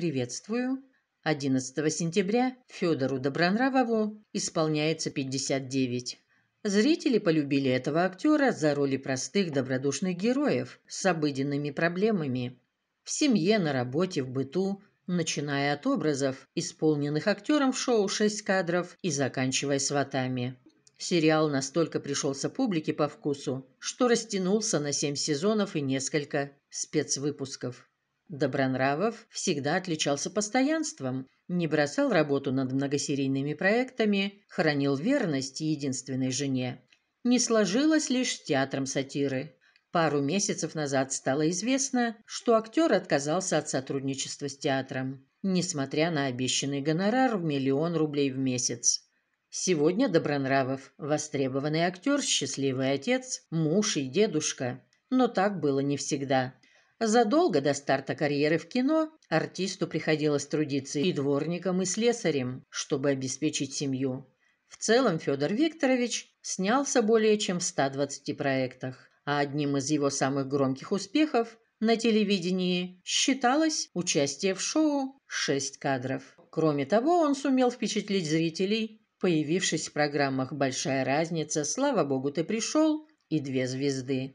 Приветствую. 11 сентября Федору Добронравову исполняется 59. Зрители полюбили этого актера за роли простых добродушных героев с обыденными проблемами. В семье, на работе, в быту, начиная от образов, исполненных актером в шоу «Шесть кадров» и заканчивая сватами. Сериал настолько пришелся публике по вкусу, что растянулся на семь сезонов и несколько спецвыпусков. Добронравов всегда отличался постоянством, не бросал работу над многосерийными проектами, хранил верность единственной жене. Не сложилось лишь с театром сатиры. Пару месяцев назад стало известно, что актер отказался от сотрудничества с театром, несмотря на обещанный гонорар в миллион рублей в месяц. Сегодня Добронравов – востребованный актер, счастливый отец, муж и дедушка. Но так было не всегда. Задолго до старта карьеры в кино артисту приходилось трудиться и дворником, и слесарем, чтобы обеспечить семью. В целом Федор Викторович снялся более чем в 120 проектах, а одним из его самых громких успехов на телевидении считалось участие в шоу «Шесть кадров». Кроме того, он сумел впечатлить зрителей, появившись в программах «Большая разница», «Слава богу, ты пришел» и «Две звезды».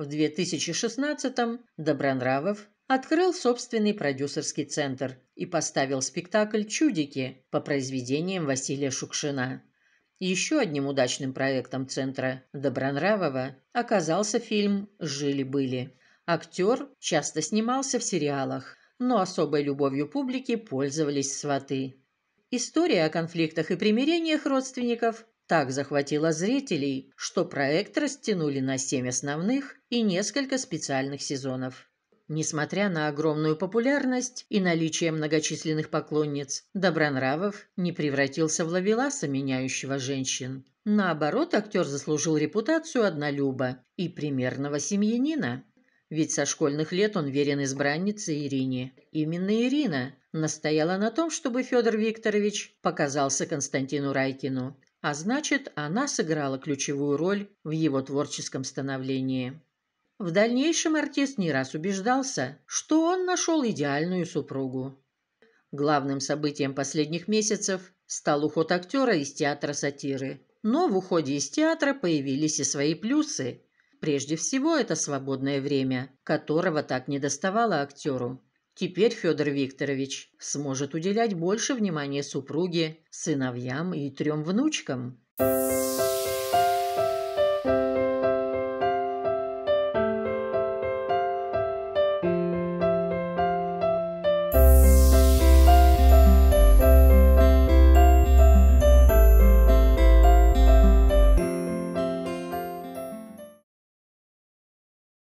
В 2016-м Добронравов открыл собственный продюсерский центр и поставил спектакль «Чудики» по произведениям Василия Шукшина. Еще одним удачным проектом центра Добронравова оказался фильм «Жили-были». Актер часто снимался в сериалах, но особой любовью публики пользовались сваты. История о конфликтах и примирениях родственников так захватила зрителей, что проект растянули на семь основных и несколько специальных сезонов. Несмотря на огромную популярность и наличие многочисленных поклонниц, Добронравов не превратился в лавеласа, меняющего женщин. Наоборот, актер заслужил репутацию однолюба и примерного семьянина. Ведь со школьных лет он верен избраннице Ирине. Именно Ирина настояла на том, чтобы Федор Викторович показался Константину Райкину а значит, она сыграла ключевую роль в его творческом становлении. В дальнейшем артист не раз убеждался, что он нашел идеальную супругу. Главным событием последних месяцев стал уход актера из театра сатиры. Но в уходе из театра появились и свои плюсы. Прежде всего, это свободное время, которого так недоставало актеру. Теперь Федор Викторович сможет уделять больше внимания супруге, сыновьям и трем внучкам.